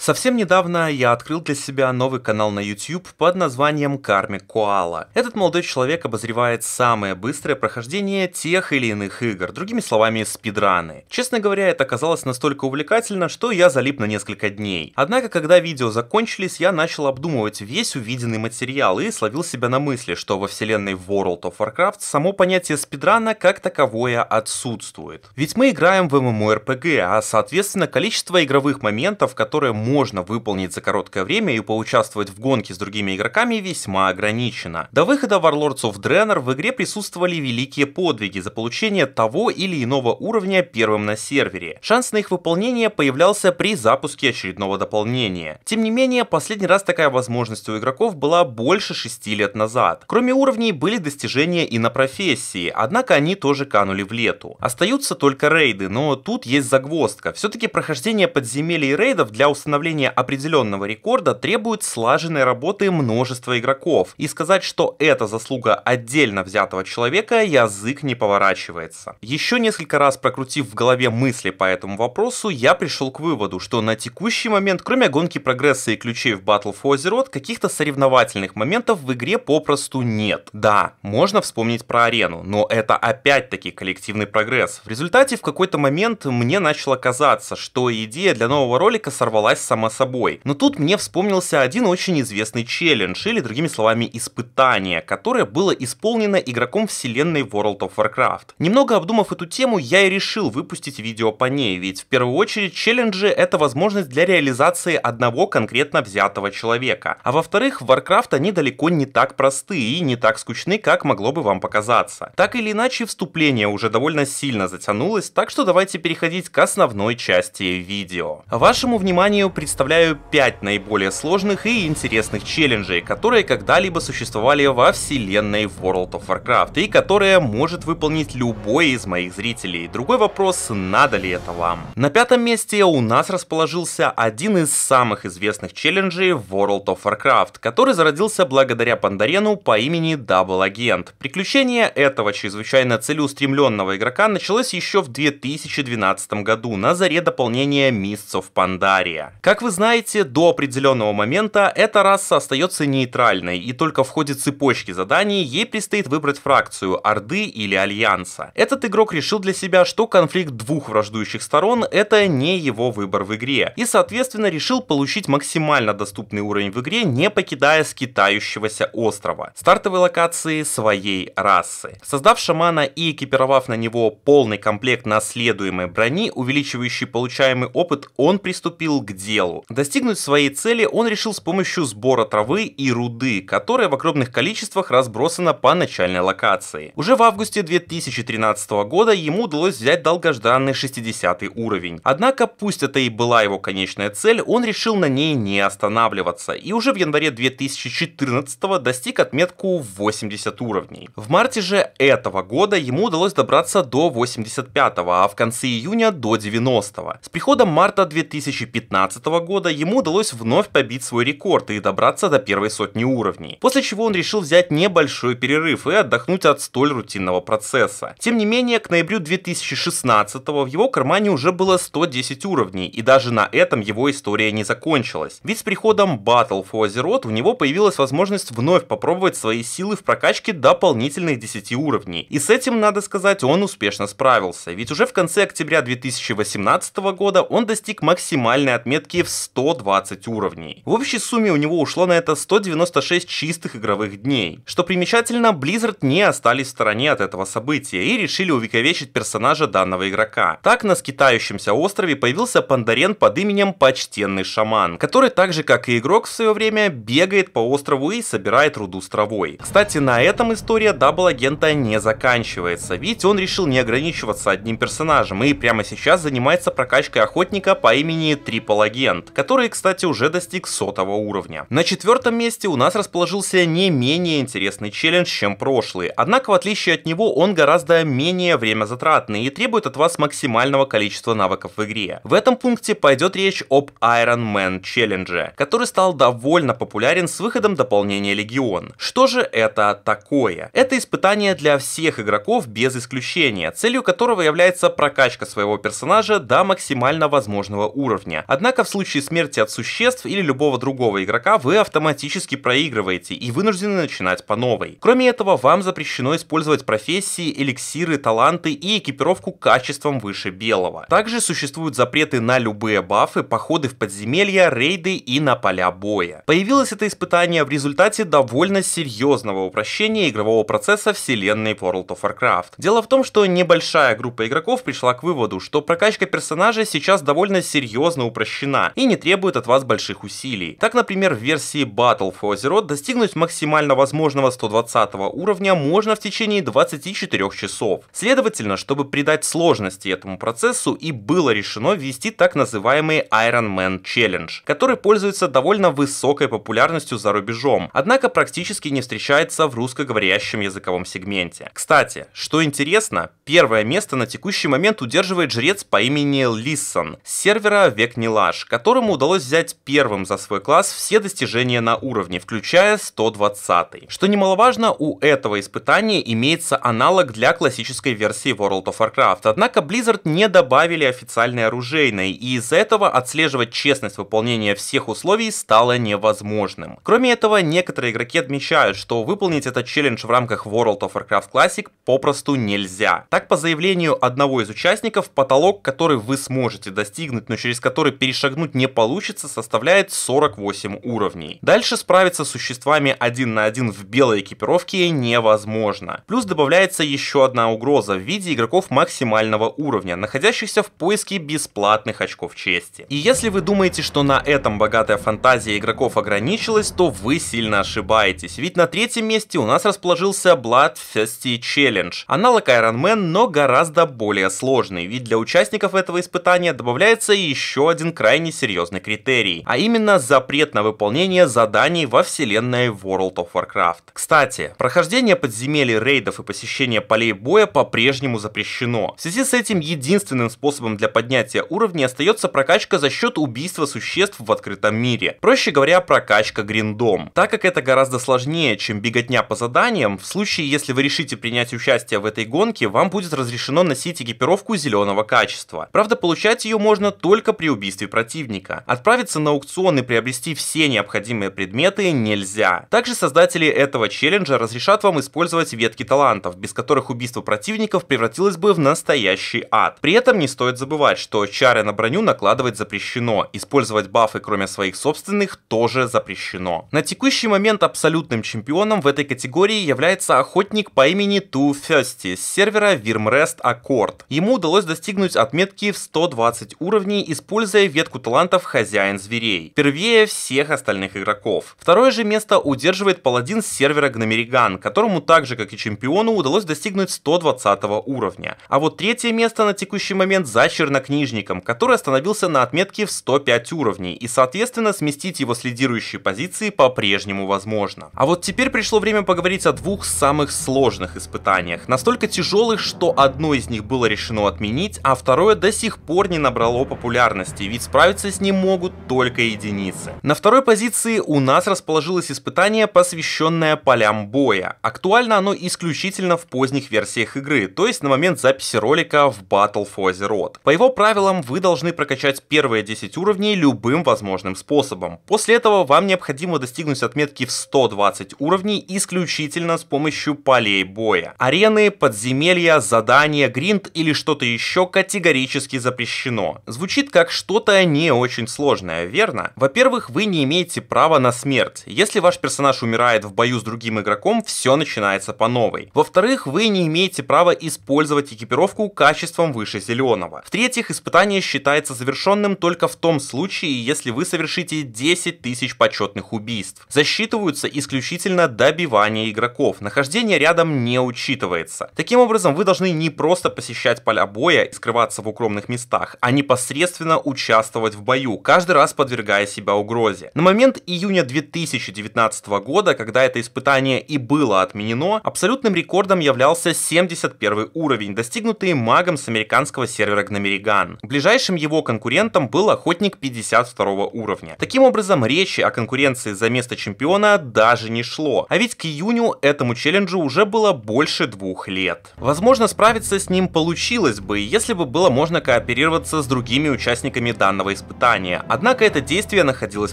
Совсем недавно я открыл для себя новый канал на YouTube под названием Карми Коала. Этот молодой человек обозревает самое быстрое прохождение тех или иных игр, другими словами, спидраны. Честно говоря, это оказалось настолько увлекательно, что я залип на несколько дней. Однако, когда видео закончились, я начал обдумывать весь увиденный материал и словил себя на мысли, что во вселенной World of Warcraft само понятие спидрана как таковое отсутствует. Ведь мы играем в MMORPG, а соответственно количество игровых моментов, которые можно выполнить за короткое время и поучаствовать в гонке с другими игроками весьма ограничено. До выхода Warlords of Draenor в игре присутствовали великие подвиги за получение того или иного уровня первым на сервере. Шанс на их выполнение появлялся при запуске очередного дополнения. Тем не менее, последний раз такая возможность у игроков была больше 6 лет назад. Кроме уровней были достижения и на профессии, однако они тоже канули в лету. Остаются только рейды, но тут есть загвоздка. Все-таки прохождение подземелья и рейдов для установления установление определенного рекорда требует слаженной работы множества игроков, и сказать, что это заслуга отдельно взятого человека, язык не поворачивается. Еще несколько раз прокрутив в голове мысли по этому вопросу, я пришел к выводу, что на текущий момент, кроме гонки прогресса и ключей в Battle for Azeroth, каких-то соревновательных моментов в игре попросту нет. Да, можно вспомнить про арену, но это опять-таки коллективный прогресс. В результате в какой-то момент мне начало казаться, что идея для нового ролика сорвалась само собой. Но тут мне вспомнился один очень известный челлендж, или другими словами испытание, которое было исполнено игроком вселенной World of Warcraft. Немного обдумав эту тему, я и решил выпустить видео по ней, ведь в первую очередь челленджи это возможность для реализации одного конкретно взятого человека. А во-вторых, в Warcraft они далеко не так просты и не так скучны, как могло бы вам показаться. Так или иначе, вступление уже довольно сильно затянулось, так что давайте переходить к основной части видео. Вашему вниманию представляю 5 наиболее сложных и интересных челленджей, которые когда-либо существовали во вселенной World of Warcraft и которые может выполнить любой из моих зрителей. Другой вопрос, надо ли это вам. На пятом месте у нас расположился один из самых известных челленджей World of Warcraft, который зародился благодаря Пандарену по имени Double Agent. Приключение этого чрезвычайно целеустремленного игрока началось еще в 2012 году на заре дополнения Mists of Pandaria. Как вы знаете, до определенного момента эта раса остается нейтральной, и только в ходе цепочки заданий ей предстоит выбрать фракцию Орды или Альянса. Этот игрок решил для себя, что конфликт двух враждующих сторон — это не его выбор в игре, и соответственно решил получить максимально доступный уровень в игре, не покидая скитающегося острова, стартовой локации своей расы. Создав шамана и экипировав на него полный комплект наследуемой брони, увеличивающий получаемый опыт, он приступил к делу делу. Достигнуть своей цели он решил с помощью сбора травы и руды, которая в огромных количествах разбросана по начальной локации. Уже в августе 2013 года ему удалось взять долгожданный 60 уровень. Однако, пусть это и была его конечная цель, он решил на ней не останавливаться, и уже в январе 2014 достиг отметку 80 уровней. В марте же этого года ему удалось добраться до 85, а в конце июня до 90. С приходом марта 2015 года ему удалось вновь побить свой рекорд и добраться до первой сотни уровней, после чего он решил взять небольшой перерыв и отдохнуть от столь рутинного процесса. Тем не менее, к ноябрю 2016 в его кармане уже было 110 уровней, и даже на этом его история не закончилась. Ведь с приходом Battle for Azeroth у него появилась возможность вновь попробовать свои силы в прокачке дополнительных 10 уровней. И с этим, надо сказать, он успешно справился, ведь уже в конце октября 2018 года он достиг максимальной отметки пробки в 120 уровней. В общей сумме у него ушло на это 196 чистых игровых дней. Что примечательно, Blizzard не остались в стороне от этого события и решили увековечить персонажа данного игрока. Так на скитающемся острове появился пандарен под именем Почтенный Шаман, который так же как и игрок в свое время бегает по острову и собирает руду с травой. Кстати, на этом история дабл-агента не заканчивается, ведь он решил не ограничиваться одним персонажем и прямо сейчас занимается прокачкой охотника по имени Трипологи Агент, который, кстати, уже достиг сотого уровня. На четвертом месте у нас расположился не менее интересный челлендж, чем прошлый, однако в отличие от него он гораздо менее время затратный и требует от вас максимального количества навыков в игре. В этом пункте пойдет речь об Iron Man Challenge, который стал довольно популярен с выходом дополнения Легион. Что же это такое? Это испытание для всех игроков без исключения, целью которого является прокачка своего персонажа до максимально возможного уровня. Однако в случае смерти от существ или любого другого игрока вы автоматически проигрываете и вынуждены начинать по новой. Кроме этого, вам запрещено использовать профессии, эликсиры, таланты и экипировку качеством выше белого. Также существуют запреты на любые бафы, походы в подземелья, рейды и на поля боя. Появилось это испытание в результате довольно серьезного упрощения игрового процесса вселенной World of Warcraft. Дело в том, что небольшая группа игроков пришла к выводу, что прокачка персонажа сейчас довольно серьезно упрощена сложна и не требует от вас больших усилий. Так, например, в версии Battle for Azeroth достигнуть максимально возможного 120 уровня можно в течение 24 часов. Следовательно, чтобы придать сложности этому процессу и было решено ввести так называемый Iron Man Challenge, который пользуется довольно высокой популярностью за рубежом, однако практически не встречается в русскоговорящем языковом сегменте. Кстати, что интересно, первое место на текущий момент удерживает жрец по имени Лиссон с сервера Век Нилаш, которому удалось взять первым за свой класс все достижения на уровне, включая 120. Что немаловажно, у этого испытания имеется аналог для классической версии World of Warcraft, однако Blizzard не добавили официальной оружейной, и из-за этого отслеживать честность выполнения всех условий стало невозможным. Кроме этого, некоторые игроки отмечают, что выполнить этот челлендж в рамках World of Warcraft Classic попросту нельзя. Так, по заявлению одного из участников, потолок, который вы сможете достигнуть, но через который перешагнуть перешагнуть не получится, составляет 48 уровней. Дальше справиться с существами один на один в белой экипировке невозможно. Плюс добавляется еще одна угроза в виде игроков максимального уровня, находящихся в поиске бесплатных очков чести. И если вы думаете, что на этом богатая фантазия игроков ограничилась, то вы сильно ошибаетесь, ведь на третьем месте у нас расположился Bloodfesty Challenge, аналог Iron Man, но гораздо более сложный, ведь для участников этого испытания добавляется еще один крайне крайне серьезный критерий, а именно запрет на выполнение заданий во вселенной World of Warcraft. Кстати, прохождение подземелий, рейдов и посещение полей боя по-прежнему запрещено. В связи с этим единственным способом для поднятия уровня остается прокачка за счет убийства существ в открытом мире. Проще говоря, прокачка гриндом. Так как это гораздо сложнее, чем беготня по заданиям, в случае, если вы решите принять участие в этой гонке, вам будет разрешено носить экипировку зеленого качества. Правда, получать ее можно только при убийстве противника противника. Отправиться на аукцион и приобрести все необходимые предметы нельзя. Также создатели этого челленджа разрешат вам использовать ветки талантов, без которых убийство противников превратилось бы в настоящий ад. При этом не стоит забывать, что чары на броню накладывать запрещено, использовать бафы кроме своих собственных тоже запрещено. На текущий момент абсолютным чемпионом в этой категории является охотник по имени Ту Фёсти с сервера Virmrest Accord. Ему удалось достигнуть отметки в 120 уровней, используя ветку талантов атлантов хозяин зверей, первее всех остальных игроков. Второе же место удерживает паладин с сервера Гномериган, которому так же, как и чемпиону, удалось достигнуть 120 уровня. А вот третье место на текущий момент за чернокнижником, который остановился на отметке в 105 уровней, и соответственно сместить его с лидирующей позиции по-прежнему возможно. А вот теперь пришло время поговорить о двух самых сложных испытаниях, настолько тяжелых, что одно из них было решено отменить, а второе до сих пор не набрало популярности, ведь справиться справиться с ним могут только единицы. На второй позиции у нас расположилось испытание, посвященное полям боя. Актуально оно исключительно в поздних версиях игры, то есть на момент записи ролика в Battle for Azeroth. По его правилам вы должны прокачать первые 10 уровней любым возможным способом. После этого вам необходимо достигнуть отметки в 120 уровней исключительно с помощью полей боя. Арены, подземелья, задания, гринд или что-то еще категорически запрещено. Звучит как что-то не не очень сложная, верно? Во-первых, вы не имеете права на смерть. Если ваш персонаж умирает в бою с другим игроком, все начинается по новой. Во-вторых, вы не имеете права использовать экипировку качеством выше зеленого. В-третьих, испытание считается завершенным только в том случае, если вы совершите 10 тысяч почетных убийств. Засчитываются исключительно добивания игроков, нахождение рядом не учитывается. Таким образом, вы должны не просто посещать поля боя и скрываться в укромных местах, а непосредственно участвовать действовать в бою, каждый раз подвергая себя угрозе. На момент июня 2019 года, когда это испытание и было отменено, абсолютным рекордом являлся 71 уровень, достигнутый магом с американского сервера Гномериган. Ближайшим его конкурентом был охотник 52 уровня. Таким образом, речи о конкуренции за место чемпиона даже не шло, а ведь к июню этому челленджу уже было больше двух лет. Возможно, справиться с ним получилось бы, если бы было можно кооперироваться с другими участниками данного испытания испытания, однако это действие находилось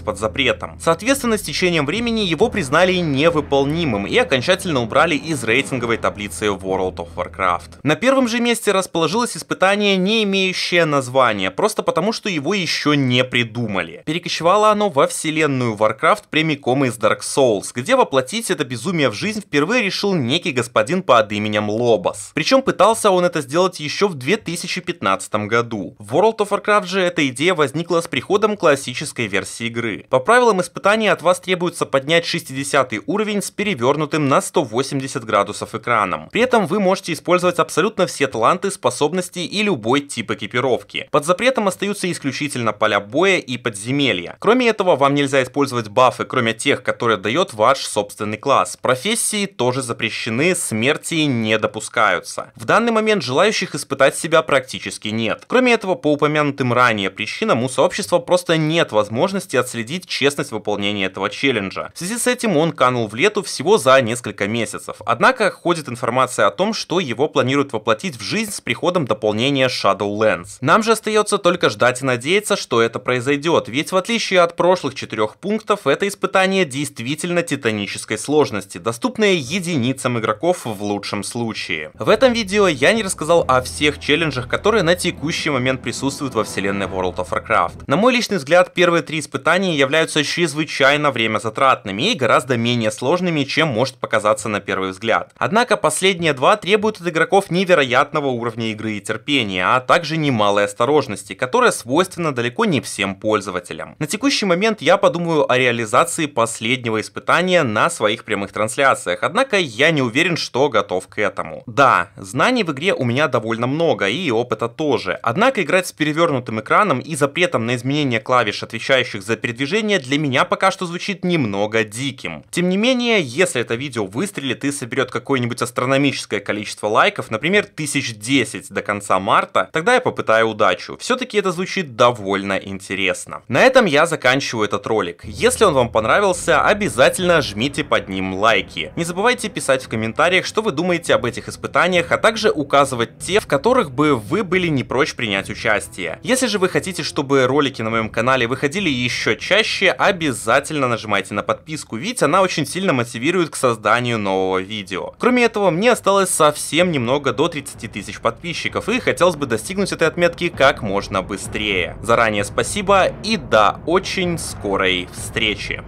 под запретом. Соответственно, с течением времени его признали невыполнимым и окончательно убрали из рейтинговой таблицы World of Warcraft. На первом же месте расположилось испытание, не имеющее названия, просто потому что его еще не придумали. Перекочевало оно во вселенную Warcraft прямиком из Dark Souls, где воплотить это безумие в жизнь впервые решил некий господин под именем Лобос. Причем пытался он это сделать еще в 2015 году. В World of Warcraft же эта идея возникла возникла с приходом классической версии игры. По правилам испытания от вас требуется поднять 60 уровень с перевернутым на 180 градусов экраном. При этом вы можете использовать абсолютно все таланты, способности и любой тип экипировки. Под запретом остаются исключительно поля боя и подземелья. Кроме этого, вам нельзя использовать бафы, кроме тех, которые дает ваш собственный класс. Профессии тоже запрещены, смерти не допускаются. В данный момент желающих испытать себя практически нет. Кроме этого, по упомянутым ранее причинам у сообщества просто нет возможности отследить честность выполнения этого челленджа. В связи с этим он канул в лету всего за несколько месяцев. Однако ходит информация о том, что его планируют воплотить в жизнь с приходом дополнения Shadowlands. Нам же остается только ждать и надеяться, что это произойдет, ведь в отличие от прошлых четырех пунктов, это испытание действительно титанической сложности, доступное единицам игроков в лучшем случае. В этом видео я не рассказал о всех челленджах, которые на текущий момент присутствуют во вселенной World of Warcraft. Warcraft. На мой личный взгляд, первые три испытания являются чрезвычайно время затратными и гораздо менее сложными, чем может показаться на первый взгляд. Однако последние два требуют от игроков невероятного уровня игры и терпения, а также немалой осторожности, которая свойственна далеко не всем пользователям. На текущий момент я подумаю о реализации последнего испытания на своих прямых трансляциях, однако я не уверен, что готов к этому. Да, знаний в игре у меня довольно много и опыта тоже, однако играть с перевернутым экраном и запрет ответом на изменение клавиш, отвечающих за передвижение, для меня пока что звучит немного диким. Тем не менее, если это видео выстрелит и соберет какое-нибудь астрономическое количество лайков, например, тысяч десять до конца марта, тогда я попытаю удачу. Все-таки это звучит довольно интересно. На этом я заканчиваю этот ролик. Если он вам понравился, обязательно жмите под ним лайки. Не забывайте писать в комментариях, что вы думаете об этих испытаниях, а также указывать те, в которых бы вы были не прочь принять участие. Если же вы хотите, чтобы чтобы ролики на моем канале выходили еще чаще, обязательно нажимайте на подписку, ведь она очень сильно мотивирует к созданию нового видео. Кроме этого, мне осталось совсем немного до 30 тысяч подписчиков, и хотелось бы достигнуть этой отметки как можно быстрее. Заранее спасибо и до очень скорой встречи.